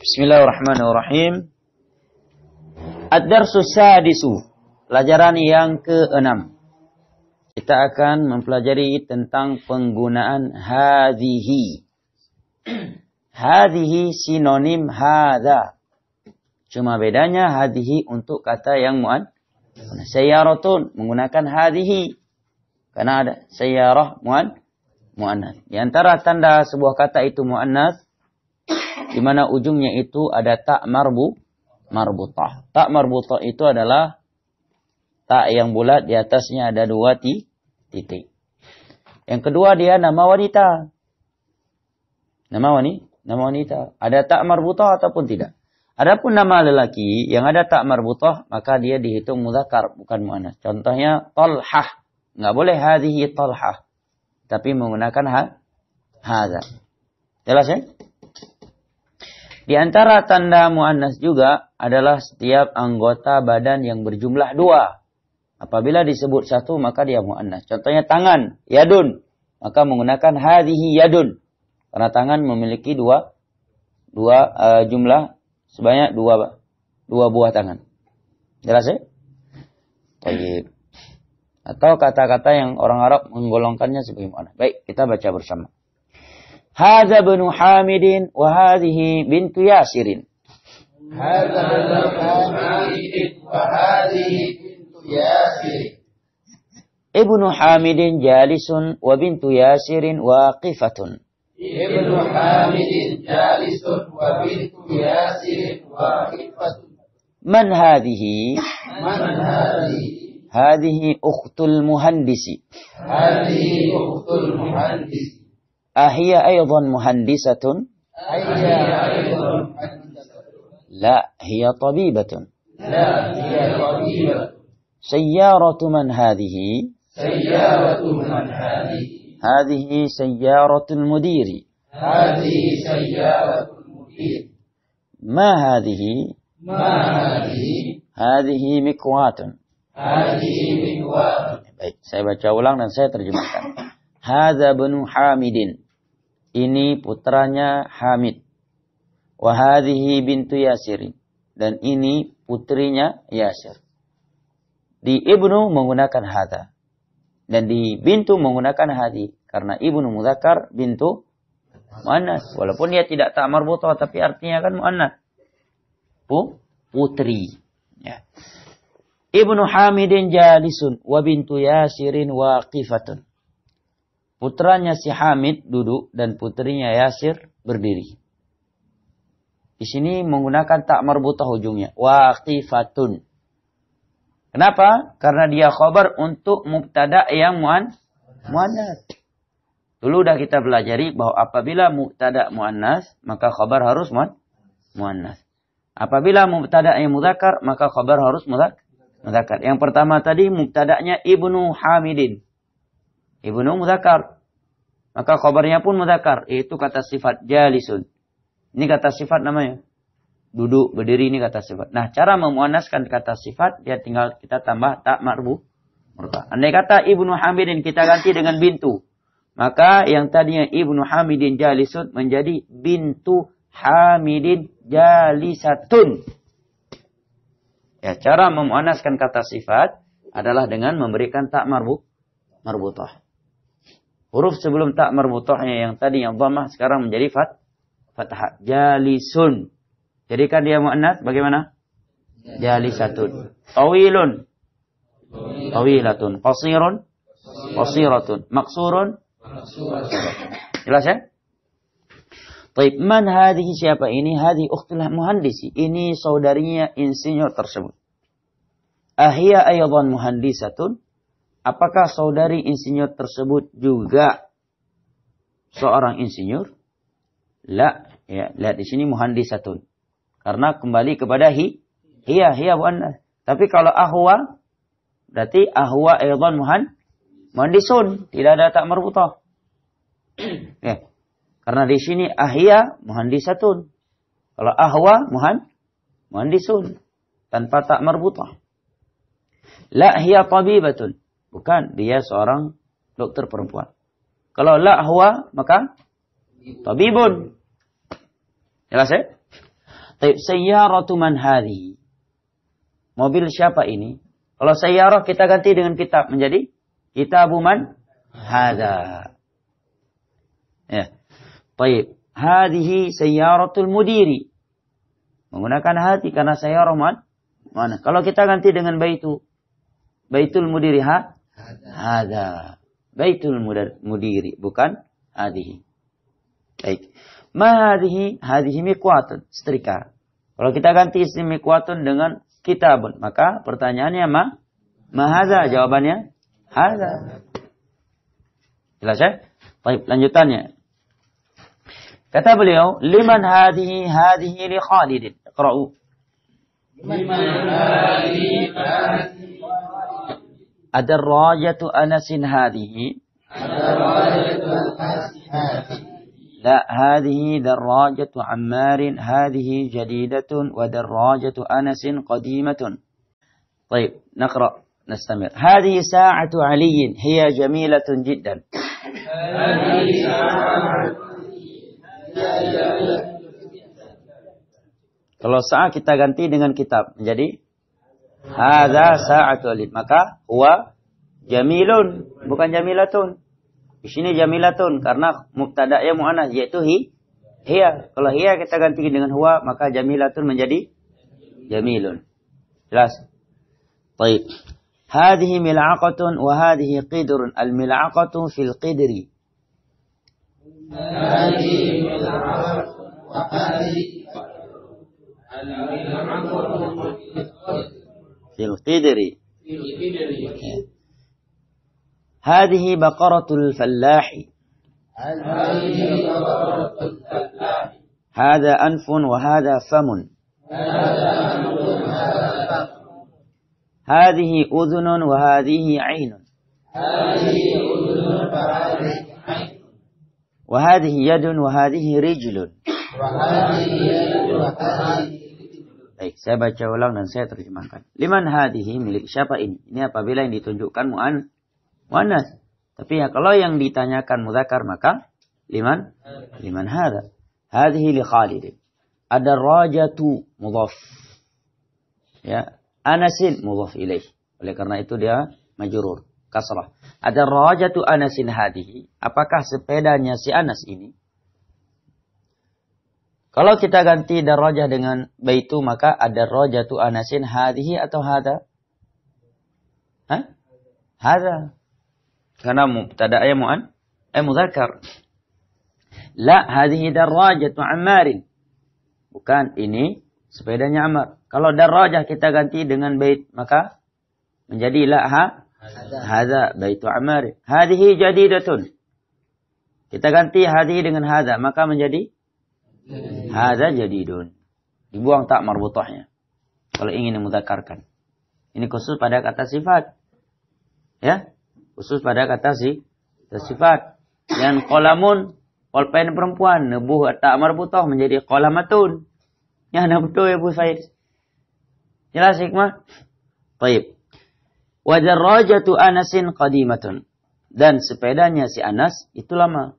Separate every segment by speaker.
Speaker 1: Bismillahirrahmanirrahim. ad susah sadisu, pelajaran yang ke-6. Kita akan mempelajari tentang penggunaan hadhihi. hadhihi sinonim hada. Cuma bedanya hadhihi untuk kata yang muan. Sayyaratun menggunakan hadhihi. Karena ada sayyarah muan muannas. Di antara tanda sebuah kata itu muannas di mana ujungnya itu ada tak marbu marbutah. Tak marbutah itu adalah tak yang bulat di atasnya ada dua titik. Yang kedua dia nama wanita. Nama wanita, nama wanita. Ada tak marbutah ataupun tidak. Adapun nama lelaki yang ada tak marbutah maka dia dihitung muzakar bukan muannas. Contohnya Talhah. nggak boleh hadhihi Talhah. Tapi menggunakan ha hadza. Jelas ya? Di antara tanda muannas juga adalah setiap anggota badan yang berjumlah dua. Apabila disebut satu maka dia muannas. Contohnya tangan, yadun. Maka menggunakan hadhihi yadun. Karena tangan memiliki dua dua uh, jumlah sebanyak dua dua buah tangan. Jelas ya? Tayyib. Atau kata-kata yang orang Arab menggolongkannya sebagai muannas. Baik, kita baca bersama. هذا ابن حامد وهذه بنت ياسر
Speaker 2: هذا ابن حامد وهذه بنت ياسر
Speaker 1: ابن حامد جالس وبنت ياسر واقفة
Speaker 2: ابن حامد جالس وبنت ياسر واقفة
Speaker 1: من هذه من هذه هذه أخت المهندس
Speaker 2: هذه أخت المهندس
Speaker 1: Ahia aydan muhandisatun?
Speaker 2: Ahia
Speaker 1: La, hiya tabibatun.
Speaker 2: La, hiya tabibatun.
Speaker 1: Sayyaratu man hadihi? Sayyaratu man hadihi. Hadihi sayyaratul mudiri. Hadihi sayyaratul mudiri. Ma hadihi? Ma hadihi? Hadihi mikwatun. Hadihi mikwatun. Baik, saya baca ulang dan saya terjemahkan. Hadha bunu hamidin. Ini putranya Hamid. Wahadihi bintu Yasirin. Dan ini putrinya Yasir. Di Ibnu menggunakan hada. Dan di bintu menggunakan hadi. Karena Ibnu Muzakar bintu Mu'annas. Walaupun dia tidak tak marbutoh. Tapi artinya kan Mu'annas. Pu, putri. Ya. Ibnu Hamidin jalisun. Wa bintu Yasirin waqifatun. Putranya si Hamid duduk dan putrinya Yasir berdiri. Di sini menggunakan tak marbutah ujungnya. Waqifatun. Kenapa? Karena dia khobar untuk mubtada yang muan muannas. Dulu dah kita pelajari bahwa apabila mubtada muannas, maka khobar harus muan muannas. Apabila mubtada yang mudzakkar, maka khobar harus mudzakkar. Yang pertama tadi mubtada'nya Ibnu Hamidin. Ibnu mudakar. Maka khabarnya pun mudakar. Itu kata sifat jalisun. Ini kata sifat namanya. Duduk, berdiri ini kata sifat. Nah, cara memuanaskan kata sifat, dia tinggal kita tambah tak marbu. Andai kata Ibnu Hamidin kita ganti dengan bintu. Maka yang tadinya Ibnu Hamidin jalisun menjadi bintu Hamidin jalisatun. Ya, cara memuanaskan kata sifat adalah dengan memberikan tak marbu marbutah. Huruf sebelum tak merbutohnya yang tadi yang dhammah sekarang menjadi fat, fathah. Jalisun. Jadikan dia mu'annas bagaimana? Jalisatun. Tawilun. Tawilatun. Qasirun. Qasiratun. Maksurun. Jelas ya? Taib man hadhihi siapa ini? hadi ukhtul muhandisi. Ini saudarinya insinyur tersebut. Ahia ayadan muhandisatun. Apakah saudari insinyur tersebut juga seorang insinyur? La, ya, lihat di sini muhandisatun. Karena kembali kepada hi, hiya, hiya Tapi kalau ahwa, berarti ahwa aydan muhan, muhandisun. Tidak ada tak merbutah. ya. Karena di sini ahya muhandisatun. Kalau ahwa muhan, muhandisun. Tanpa tak merbutah. La hiya tabibatun. Bukan, dia seorang dokter perempuan. Kalau la huwa, maka tabibun. Jelas ya? Taib sayyaratu man hari. Mobil siapa ini? Kalau sayyarah kita ganti dengan kitab menjadi kitabu man hadha. Ya. Taib. Hadihi sayyaratul mudiri. Menggunakan hati karena sayyarah man. Mana? Kalau kita ganti dengan baitu. Baitul mudiri ha? Ada, Baitul mudiri. Bukan hadihi. Baik. Ma hadihi. Hadihi mikwatun. Setrika. Kalau kita ganti isim mikwatun dengan kitabun. Maka pertanyaannya ma. Ma hada. Jawabannya. Hada. Jelas ya? Baik. Lanjutannya. Kata beliau, liman hadihi hadihi li Khalidin. Iqra'u. Liman hadihi hadihi ada anasin hadhihi. Ada anasin hadhihi. لا هذه دراجة عمار هذه جديدة ودراجة أنس قديمة طيب نقرأ نستمر هذه ساعة علي هي جميلة جدا
Speaker 2: هذه
Speaker 1: ساعة Kalau saat kita ganti dengan kitab menjadi Hada sa'atu alif. Maka huwa jamilun, bukan jamilatun. Di sini jamilatun karena mubtada'nya muanas yaitu hi. Hiya. Kalau hiya kita ganti dengan huwa, maka jamilatun menjadi jamilun. Jelas? Baik. Hadihi mil'aqatun wa hadhihi qidrun. al milaqatun fil qidri.
Speaker 2: Hadihi mil'aqatun wa qidrun. al qidri.
Speaker 1: القدر هذه بقرة الفلاح
Speaker 2: هذه بقرة الفلاح
Speaker 1: هذا أنف وهذا فم
Speaker 2: هذا أنف وهذا فم
Speaker 1: هذه أذن وهذه عين
Speaker 2: هذه أذن وهذه عين
Speaker 1: وهذه يد وهذه رجل وهذه يد وهذه Saya baca ulang dan saya terjemahkan. Liman hadihi milik siapa ini? Ini apabila yang ditunjukkan mu'an mu'anas. Tapi ya kalau yang ditanyakan mudhakar maka liman liman hada. Hadihi li khalidin. Ada rajatu mudhaf. Ya, Anasin mudhaf ilaih. Oleh karena itu dia majurur, kasrah. Ada rajatu Anasin hadihi. Apakah sepedanya si Anas ini kalau kita ganti darajah dengan baitu maka ada tu anasin hadhihi atau hada? Hah? Hada. Karena mubtada'nya eh, mu'an eh mudzakkar. La hadhihi darajatu Ammarin. Bukan ini sepedanya Ammar. Kalau darajah kita ganti dengan bait maka menjadi la ha hada baitu Ammarin. Hadhihi jadidatun. Kita ganti hadhihi dengan hada maka menjadi Hada jadidun. Dibuang tak marbutohnya. Kalau ingin memutakarkan, Ini khusus pada kata sifat. Ya. Khusus pada kata si, kata sifat. Yang kolamun. Kolpen perempuan. Nebuh tak marbutoh menjadi kolamatun. Ya, nah betul ya Bu Said. Jelas hikmah? Baik. rojatu Anasin qadimatun. Dan sepedanya si Anas itu lama.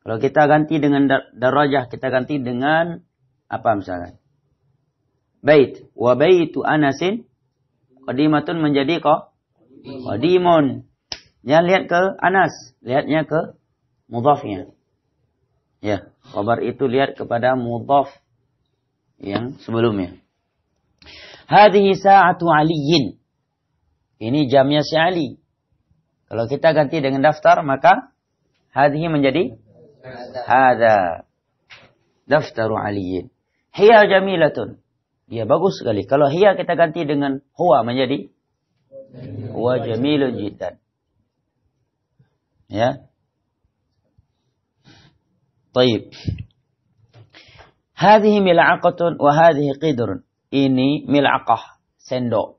Speaker 1: Kalau kita ganti dengan darajah, kita ganti dengan apa misalnya? Bait. Wa baitu Anasin qadimatun menjadi kok qadimun. Jangan lihat ke Anas, lihatnya ke mudhafnya. Ya, khabar itu lihat kepada mudhaf yang sebelumnya. Hadhihi sa'atu Aliyin. Ini jamnya si Ali. Kalau kita ganti dengan daftar maka hadhihi menjadi Hada daftar aliyin. Hiya jamilatun. Dia bagus sekali. Kalau hiya kita ganti dengan huwa menjadi huwa jamilun jiddan. Ya. Baik. Hadhihi mil'aqatun wa hadhihi qidrun. Ini mil'aqah, sendok.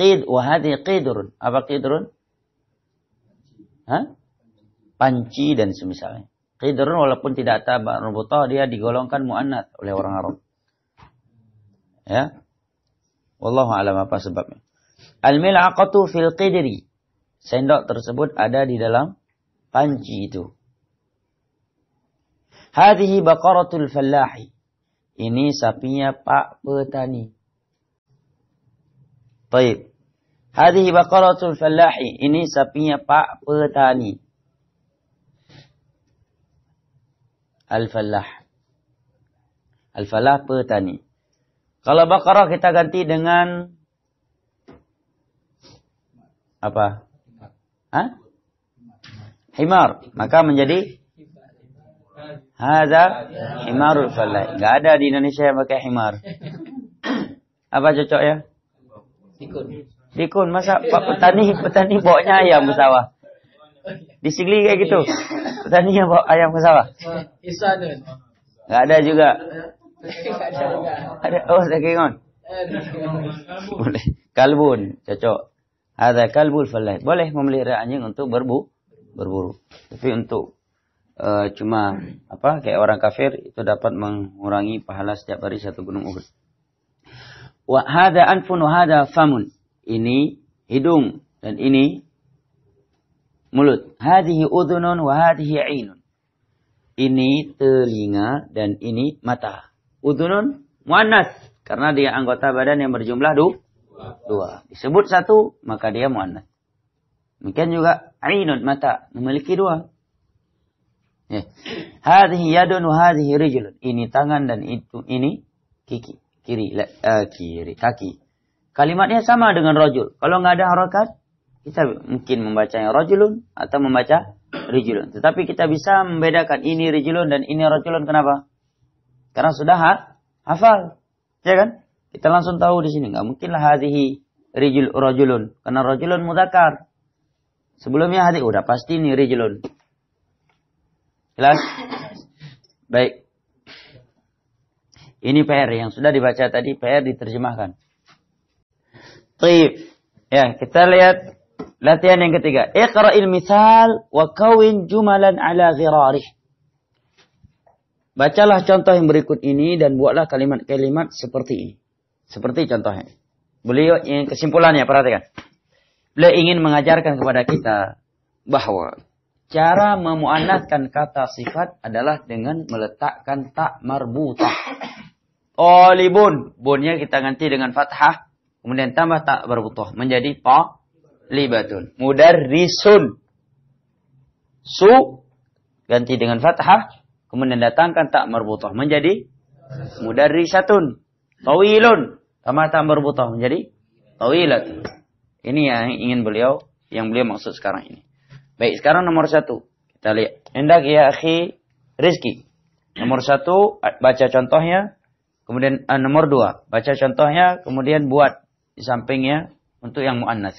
Speaker 1: Qid wa hadhihi qidrun. Apa qidrun? Hah? panci dan semisalnya. Khidrun walaupun tidak tabar rubutah dia digolongkan muannat oleh orang Arab. Ya. Wallahu alam apa sebabnya. Al-mil'aqatu fil qidri. Sendok tersebut ada di dalam panci itu. Hadhihi baqaratul fallahi. Ini sapinya Pak Petani. Baik. Hadhihi baqaratul fallahi. Ini sapinya Pak Petani. Al-Falah. Al-Falah petani. Kalau Baqarah kita ganti dengan apa? Hah? Himar. Maka menjadi Hada himarul falah. Gak ada di Indonesia yang pakai himar. apa cocok ya? Tikun. Tikun masa Pak petani petani bawanya ayam ke di Sigli kayak gitu. Petaninya bawa ayam ke sawah.
Speaker 2: Isanen. Enggak ada juga. Ada oh dagingon. Kan. Boleh.
Speaker 1: Kalbun cocok. Ada kalbul falah. Boleh memelihara anjing untuk berbu berburu. Tapi untuk uh, cuma apa kayak orang kafir itu dapat mengurangi pahala setiap hari satu gunung Uhud. Wa hada anfun wa hada famun. Ini hidung dan ini mulut. Hadihi udhunun wa hadihi ainun. Ini telinga dan ini mata. Udhunun muannas karena dia anggota badan yang berjumlah du, dua. Disebut satu maka dia muannas. Mungkin juga ainun mata memiliki dua. Ya. yadun wa hadhihi Ini tangan dan itu ini kiki kiri uh, kiri kaki. Kalimatnya sama dengan rojul. Kalau nggak ada harokat, kita mungkin membacanya rojulun atau membaca rijulun. Tetapi kita bisa membedakan ini rijulun dan ini rojulun. Kenapa? Karena sudah ha hafal. Ya kan? Kita langsung tahu di sini. Nggak mungkinlah hadihi rijul rojulun. Karena rojulun mudakar. Sebelumnya hati udah pasti ini rijulun. Jelas? Baik. Ini PR yang sudah dibaca tadi. PR diterjemahkan. trip Ya, kita lihat Latihan yang ketiga, iqra'il misal wa kawin jumalan ala ghirarih. Bacalah contoh yang berikut ini dan buatlah kalimat-kalimat seperti ini. Seperti contohnya. Beliau ingin kesimpulannya perhatikan. Beliau ingin mengajarkan kepada kita bahwa cara memuannaskan kata sifat adalah dengan meletakkan tak marbutah. Olibun. Oh, Bunnya kita ganti dengan fathah. Kemudian tambah tak marbutah. Menjadi ta libatun. risun, Su ganti dengan fathah. Kemudian datangkan tak merbutoh. Menjadi mudarrisatun. Tawilun. Sama tak merbutoh. Menjadi tawilatun. Ini yang ingin beliau, yang beliau maksud sekarang ini. Baik, sekarang nomor satu. Kita lihat. Endak ya akhi rizki. Nomor satu, baca contohnya. Kemudian eh, nomor dua, baca contohnya. Kemudian buat di sampingnya untuk yang mu'annas.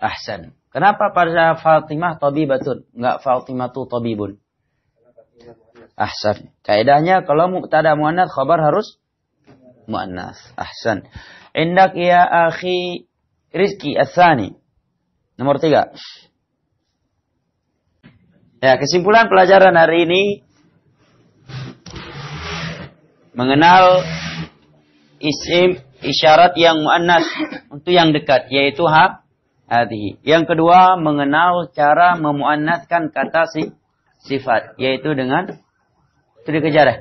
Speaker 1: Ahsan. Kenapa pada Fatimah tabibatun? Enggak Fatimah tu tabibun. Ahsan. Kaidahnya kalau mubtada muannats khabar harus muannats. Ahsan. Indak ya akhi rizki asani. Nomor tiga. Ya, kesimpulan pelajaran hari ini mengenal isim isyarat yang muannas untuk yang dekat yaitu ha Yang kedua mengenal cara memuannaskan kata si, sifat yaitu dengan itu dikejar ya?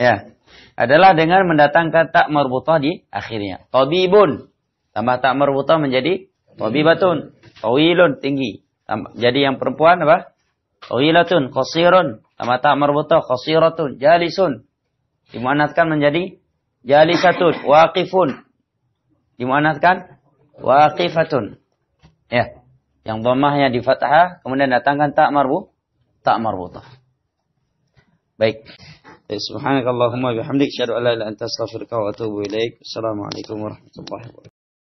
Speaker 1: ya. Adalah dengan mendatangkan tak merbutah di akhirnya. bun Tambah tak merbutah menjadi tabibatun. Tawilun tinggi. jadi yang perempuan apa? Tawilatun, kosirun, Tamata marbutah khasiratun jalisun. Dimuanatkan menjadi jalisatun, waqifun. Dimuanatkan waqifatun. Ya. Yang dhammahnya di fathah kemudian datangkan tak marbu tak marbutah. Baik. Subhanakallahumma bihamdik asyhadu ala ila anta astaghfirullah wa atubu ilaik. Assalamualaikum
Speaker 2: warahmatullahi wabarakatuh.